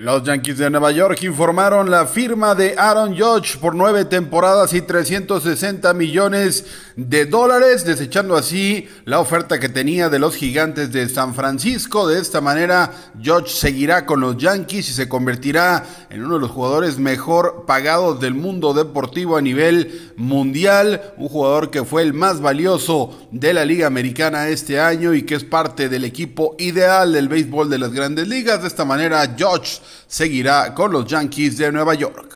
Los Yankees de Nueva York informaron la firma de Aaron Judge por nueve temporadas y 360 millones de dólares, desechando así la oferta que tenía de los gigantes de San Francisco. De esta manera, Judge seguirá con los Yankees y se convertirá en uno de los jugadores mejor pagados del mundo deportivo a nivel mundial. Un jugador que fue el más valioso de la Liga Americana este año y que es parte del equipo ideal del béisbol de las grandes ligas. De esta manera, Judge seguirá con los Yankees de Nueva York.